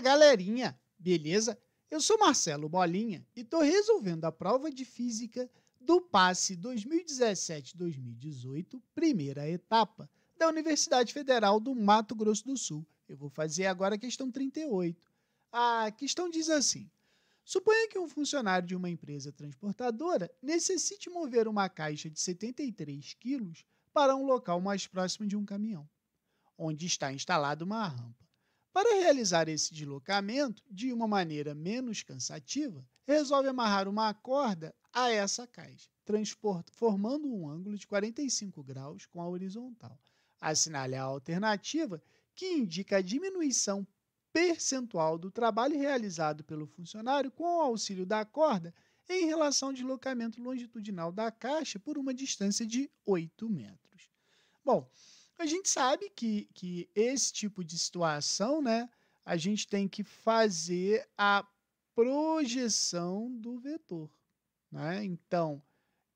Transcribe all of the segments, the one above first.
galerinha, beleza? Eu sou Marcelo Bolinha e estou resolvendo a prova de física do PASSE 2017-2018, primeira etapa, da Universidade Federal do Mato Grosso do Sul. Eu vou fazer agora a questão 38. A questão diz assim: Suponha que um funcionário de uma empresa transportadora necessite mover uma caixa de 73 quilos para um local mais próximo de um caminhão, onde está instalada uma rampa. Para realizar esse deslocamento de uma maneira menos cansativa, resolve amarrar uma corda a essa caixa, formando um ângulo de 45 graus com a horizontal. Assinale a alternativa que indica a diminuição percentual do trabalho realizado pelo funcionário com o auxílio da corda em relação ao deslocamento longitudinal da caixa por uma distância de 8 metros. Bom, a gente sabe que, que esse tipo de situação, né, a gente tem que fazer a projeção do vetor. Né? Então,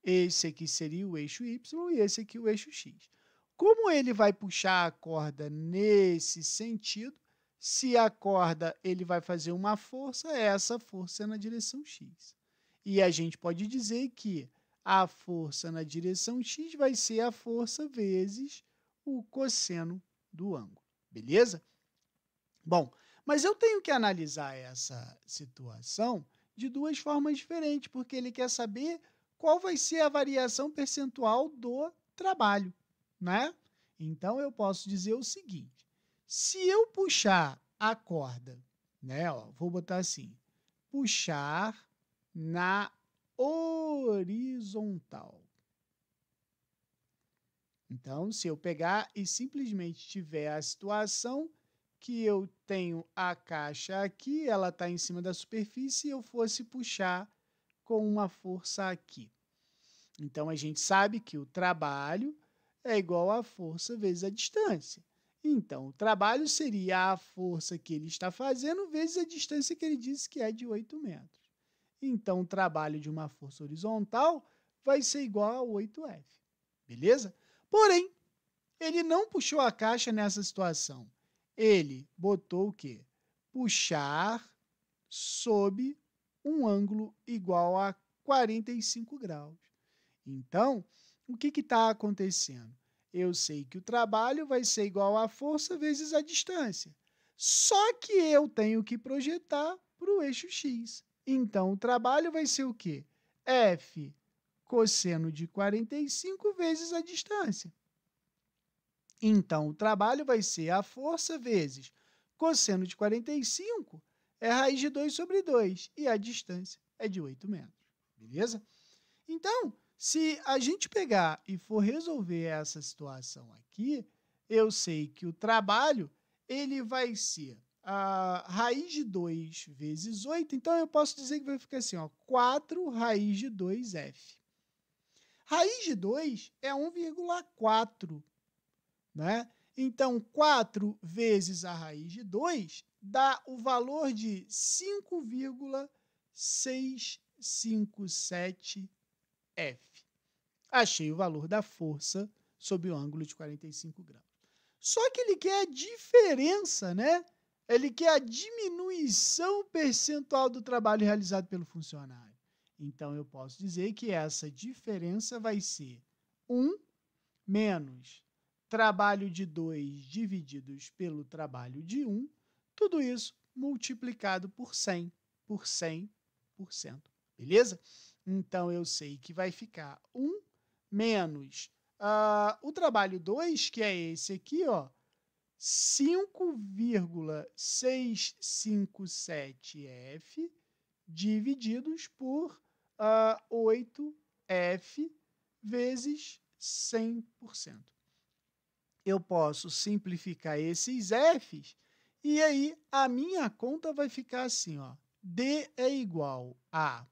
esse aqui seria o eixo Y e esse aqui o eixo X. Como ele vai puxar a corda nesse sentido, se a corda ele vai fazer uma força, é essa força é na direção X. E a gente pode dizer que a força na direção X vai ser a força vezes o cosseno do ângulo. Beleza? Bom, mas eu tenho que analisar essa situação de duas formas diferentes, porque ele quer saber qual vai ser a variação percentual do trabalho, né? Então eu posso dizer o seguinte: se eu puxar a corda, né, ó, vou botar assim, puxar na horizontal. Então, se eu pegar e simplesmente tiver a situação que eu tenho a caixa aqui, ela está em cima da superfície, e eu fosse puxar com uma força aqui. Então, a gente sabe que o trabalho é igual à força vezes a distância. Então, o trabalho seria a força que ele está fazendo vezes a distância que ele disse que é de 8 metros. Então, o trabalho de uma força horizontal vai ser igual a 8F. Beleza? Porém, ele não puxou a caixa nessa situação. Ele botou o quê? Puxar sob um ângulo igual a 45 graus. Então, o que está acontecendo? Eu sei que o trabalho vai ser igual à força vezes a distância. Só que eu tenho que projetar para o eixo x. Então, o trabalho vai ser o quê? F cosseno de 45 vezes a distância. Então, o trabalho vai ser a força vezes cosseno de 45 é raiz de 2 sobre 2 e a distância é de 8 metros. Beleza? Então, se a gente pegar e for resolver essa situação aqui, eu sei que o trabalho ele vai ser a raiz de 2 vezes 8, então eu posso dizer que vai ficar assim, ó, 4 raiz de 2f. Raiz de 2 é 1,4, né? Então, 4 vezes a raiz de 2 dá o valor de 5,657F. Achei o valor da força sob o ângulo de 45 graus. Só que ele quer a diferença, né? Ele quer a diminuição percentual do trabalho realizado pelo funcionário. Então eu posso dizer que essa diferença vai ser 1 menos trabalho de 2 divididos pelo trabalho de 1, tudo isso multiplicado por 100, por 100%. Beleza? Então eu sei que vai ficar 1 menos uh, o trabalho 2, que é esse aqui, ó. 5,657F divididos por uh, 8F vezes 100%. Eu posso simplificar esses Fs e aí a minha conta vai ficar assim, ó. D é igual a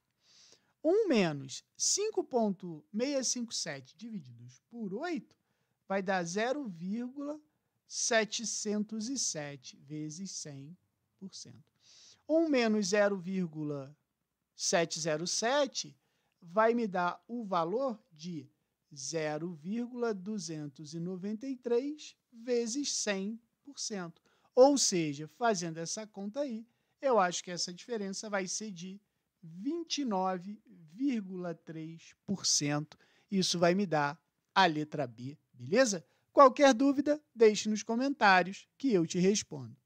1 menos 5.657 divididos por 8 vai dar 0,707 vezes 100%. 1 menos 0,7 707 vai me dar o valor de 0,293 vezes 100%. Ou seja, fazendo essa conta aí, eu acho que essa diferença vai ser de 29,3%. Isso vai me dar a letra B, beleza? Qualquer dúvida, deixe nos comentários que eu te respondo.